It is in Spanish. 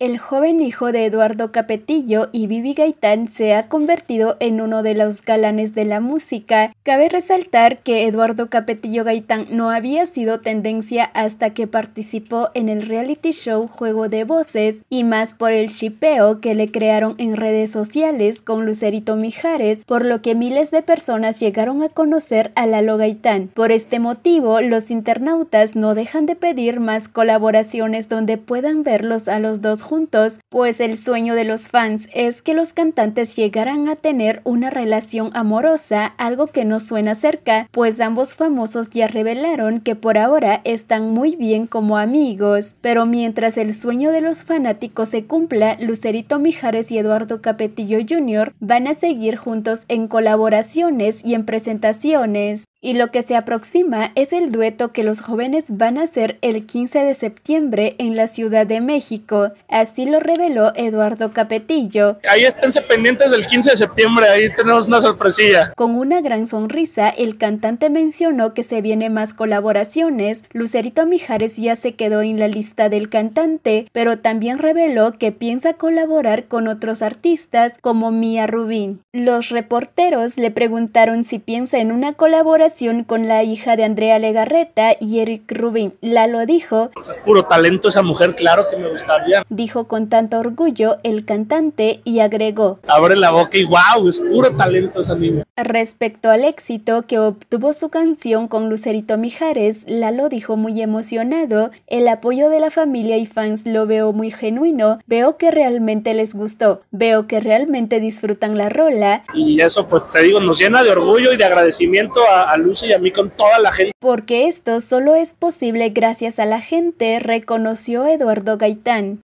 El joven hijo de Eduardo Capetillo y Vivi Gaitán se ha convertido en uno de los galanes de la música. Cabe resaltar que Eduardo Capetillo Gaitán no había sido tendencia hasta que participó en el reality show Juego de Voces y más por el shipeo que le crearon en redes sociales con Lucerito Mijares, por lo que miles de personas llegaron a conocer a Lalo Gaitán. Por este motivo, los internautas no dejan de pedir más colaboraciones donde puedan verlos a los dos juntos, pues el sueño de los fans es que los cantantes llegaran a tener una relación amorosa, algo que no suena cerca, pues ambos famosos ya revelaron que por ahora están muy bien como amigos. Pero mientras el sueño de los fanáticos se cumpla, Lucerito Mijares y Eduardo Capetillo Jr. van a seguir juntos en colaboraciones y en presentaciones. Y lo que se aproxima es el dueto que los jóvenes van a hacer el 15 de septiembre en la Ciudad de México. Así lo reveló Eduardo Capetillo. Ahí esténse pendientes del 15 de septiembre, ahí tenemos una sorpresilla. Con una gran sonrisa, el cantante mencionó que se vienen más colaboraciones. Lucerito Mijares ya se quedó en la lista del cantante, pero también reveló que piensa colaborar con otros artistas como Mia Rubín. Los reporteros le preguntaron si piensa en una colaboración con la hija de Andrea Legarreta y Eric Rubin. lo dijo, es puro talento esa mujer, claro que me gustaría. Dijo con tanto orgullo el cantante y agregó, abre la boca y wow, es puro talento esa niña. Respecto al éxito que obtuvo su canción con Lucerito Mijares, Lalo dijo muy emocionado, el apoyo de la familia y fans lo veo muy genuino, veo que realmente les gustó, veo que realmente disfrutan la rola. Y eso pues te digo, nos llena de orgullo y de agradecimiento a, a y a mí con toda la gente. Porque esto solo es posible gracias a la gente, reconoció Eduardo Gaitán.